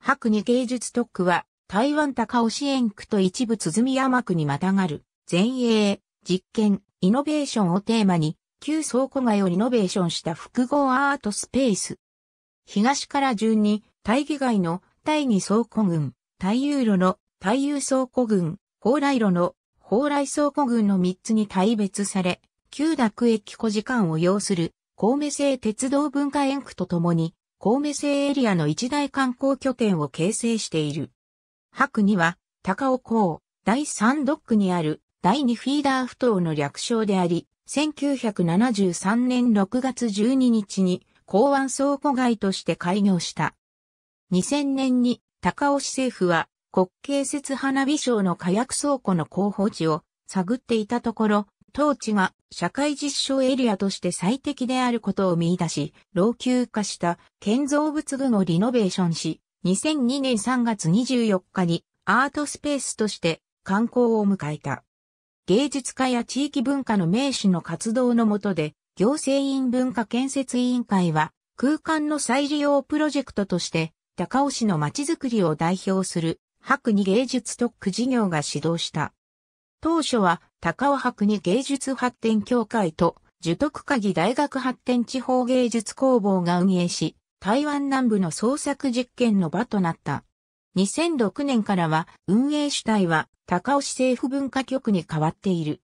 白に芸術特区は、台湾高尾支援区と一部鼓山区にまたがる、前衛、実験、イノベーションをテーマに、旧倉庫街をリノベーションした複合アートスペース。東から順に、大義街の大二倉庫群、大遊路の大遊倉庫群、高麗路の高麗倉庫群の3つに大別され、旧楽駅古時間を要する、神戸製鉄道文化園区とともに、神戸製エリアの一大観光拠点を形成している。白には、高尾港、第3ドックにある第2フィーダー不頭の略称であり、1973年6月12日に港湾倉庫街として開業した。2000年に高尾市政府は国慶節花火賞の火薬倉庫の候補地を探っていたところ、当地が社会実証エリアとして最適であることを見出し、老朽化した建造物群をリノベーションし、2002年3月24日にアートスペースとして観光を迎えた。芸術家や地域文化の名手の活動のもとで、行政院文化建設委員会は空間の再利用プロジェクトとして高尾市のまちづくりを代表する白に芸術特区事業が始動した。当初は高尾博に芸術発展協会と樹徳鍵大学発展地方芸術工房が運営し、台湾南部の創作実験の場となった。2006年からは運営主体は高尾市政府文化局に変わっている。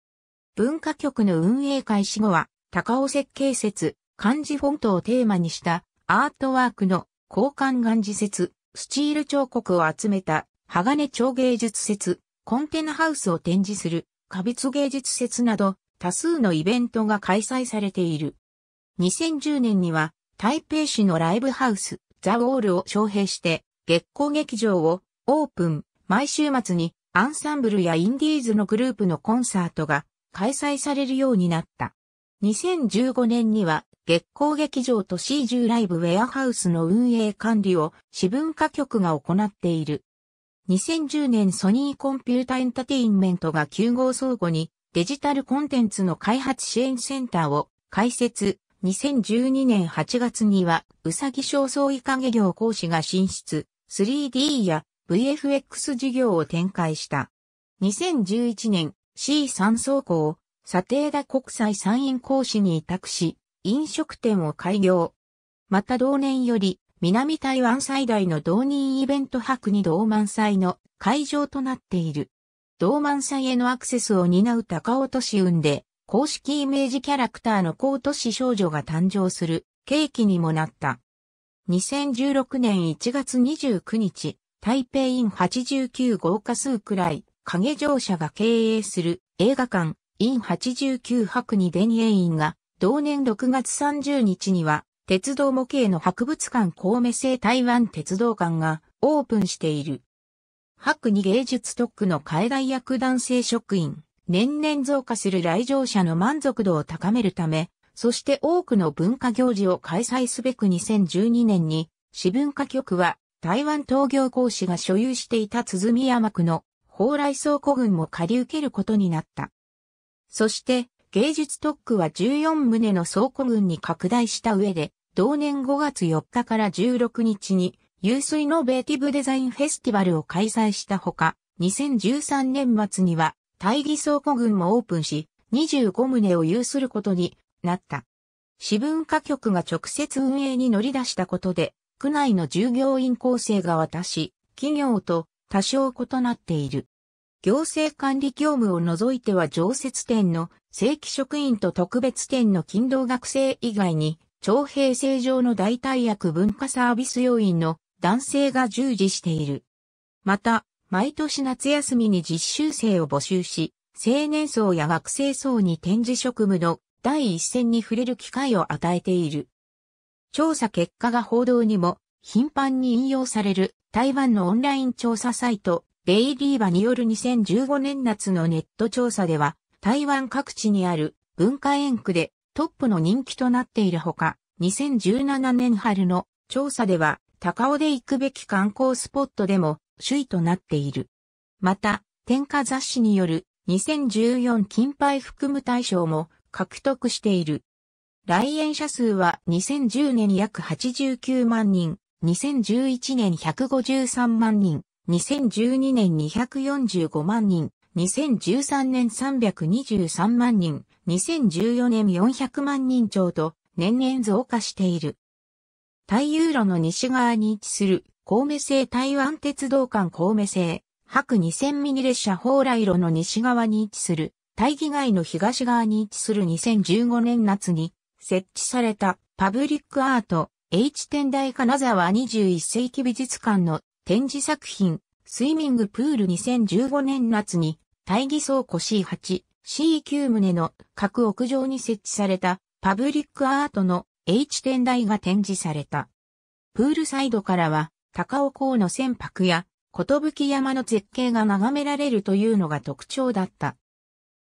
文化局の運営開始後は高尾設計説、漢字フォントをテーマにしたアートワークの交換漢字説、スチール彫刻を集めた鋼彫芸術説、コンテナハウスを展示する、過密芸術説など、多数のイベントが開催されている。2010年には、台北市のライブハウス、ザ・ウォールを招聘して、月光劇場をオープン。毎週末にアンサンブルやインディーズのグループのコンサートが開催されるようになった。2015年には月光劇場と C10 ライブウェアハウスの運営管理を私文化局が行っている。2010年ソニーコンピュータエンタテインメントが9号相互にデジタルコンテンツの開発支援センターを開設。2012年8月にはうさぎ商創以下下業講師が進出 3D や VFX 事業を展開した。2011年 C3 庫を査定田国際産院講師に委託し飲食店を開業。また同年より南台湾最大の同人イベント博に同満祭の会場となっている。同満祭へのアクセスを担う高尾都市運で、公式イメージキャラクターの高都市少女が誕生する契機にもなった。2016年1月29日、台北イン89豪華数くらい、影乗車が経営する映画館、イン89博に電影院が、同年6月30日には、鉄道模型の博物館公明製台湾鉄道館がオープンしている。白に芸術特区の海外役男性職員、年々増加する来場者の満足度を高めるため、そして多くの文化行事を開催すべく2012年に、市文化局は台湾東業公師が所有していた鼓山区の蓬莱倉庫群も借り受けることになった。そして、芸術特区は14棟の倉庫群に拡大した上で、同年5月4日から16日に、ユースイノベーティブデザインフェスティバルを開催したほか、2013年末には、大義倉庫群もオープンし、25棟を有することになった。市文化局が直接運営に乗り出したことで、区内の従業員構成が私、企業と多少異なっている。行政管理業務を除いては常設店の正規職員と特別店の勤労学生以外に、徴兵制上の代替役文化サービス要員の男性が従事している。また、毎年夏休みに実習生を募集し、青年層や学生層に展示職務の第一線に触れる機会を与えている。調査結果が報道にも頻繁に引用される台湾のオンライン調査サイトデイリーバによる2015年夏のネット調査では台湾各地にある文化園区でトップの人気となっているほか、2017年春の調査では、高尾で行くべき観光スポットでも首位となっている。また、天下雑誌による2014金牌含む大賞も獲得している。来園者数は2010年約89万人、2011年153万人、2012年245万人、2013年323万人、2014年400万人超と年々増加している。太遊路の西側に位置する神戸製台湾鉄道館神戸製白2000ミニ列車蓬莱路の西側に位置する大義街の東側に位置する2015年夏に設置されたパブリックアート H 天台金沢21世紀美術館の展示作品スイミングプール2015年夏に大義倉庫 C8 C9 棟の各屋上に設置されたパブリックアートの H 展台が展示された。プールサイドからは高尾港の船舶や吹山の絶景が眺められるというのが特徴だった。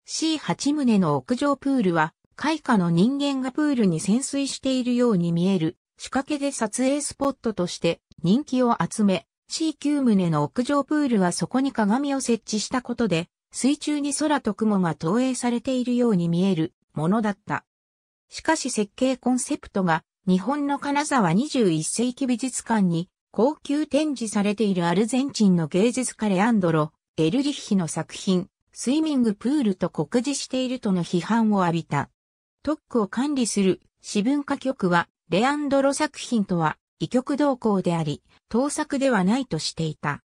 C8 棟の屋上プールは開花の人間がプールに潜水しているように見える仕掛けで撮影スポットとして人気を集め C9 棟の屋上プールはそこに鏡を設置したことで水中に空と雲が投影されているように見えるものだった。しかし設計コンセプトが日本の金沢21世紀美術館に高級展示されているアルゼンチンの芸術家レアンドロ・エルリッヒの作品、スイミングプールと酷似しているとの批判を浴びた。特区を管理する私文化局は、レアンドロ作品とは、異曲同行であり、盗作ではないとしていた。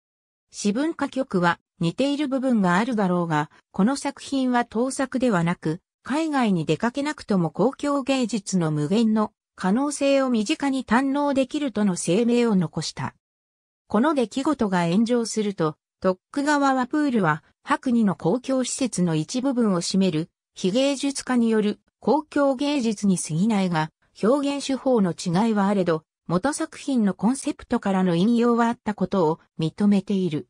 私文化局は、似ている部分があるだろうが、この作品は盗作ではなく、海外に出かけなくとも公共芸術の無限の可能性を身近に堪能できるとの声明を残した。この出来事が炎上すると、トック川ワプールは、白二の公共施設の一部分を占める、非芸術家による公共芸術に過ぎないが、表現手法の違いはあれど、元作品のコンセプトからの引用はあったことを認めている。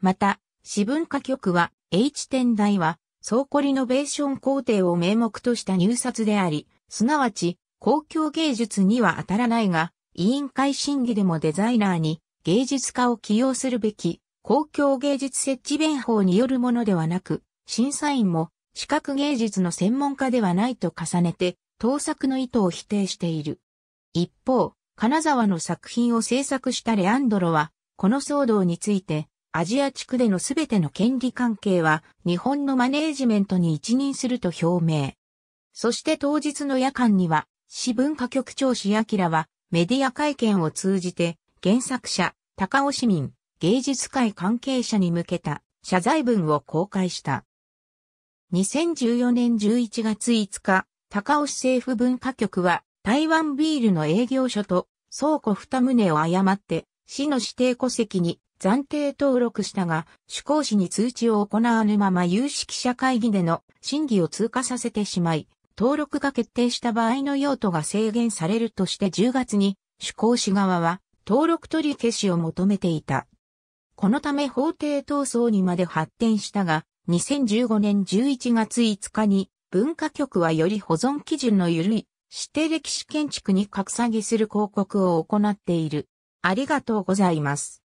また、私文化局は、H 点台は、倉庫リノベーション工程を名目とした入札であり、すなわち、公共芸術には当たらないが、委員会審議でもデザイナーに芸術家を起用するべき、公共芸術設置弁法によるものではなく、審査員も視覚芸術の専門家ではないと重ねて、盗作の意図を否定している。一方、金沢の作品を制作したレアンドロは、この騒動について、アジア地区でのすべての権利関係は日本のマネージメントに一任すると表明。そして当日の夜間には、市文化局長市明はメディア会見を通じて原作者、高尾市民、芸術界関係者に向けた謝罪文を公開した。2014年11月5日、高尾市政府文化局は台湾ビールの営業所と倉庫二棟を誤って市の指定戸籍に暫定登録したが、主講師に通知を行わぬまま有識者会議での審議を通過させてしまい、登録が決定した場合の用途が制限されるとして10月に主講師側は登録取り消しを求めていた。このため法廷闘争にまで発展したが、2015年11月5日に文化局はより保存基準の緩い指定歴史建築に格下げする広告を行っている。ありがとうございます。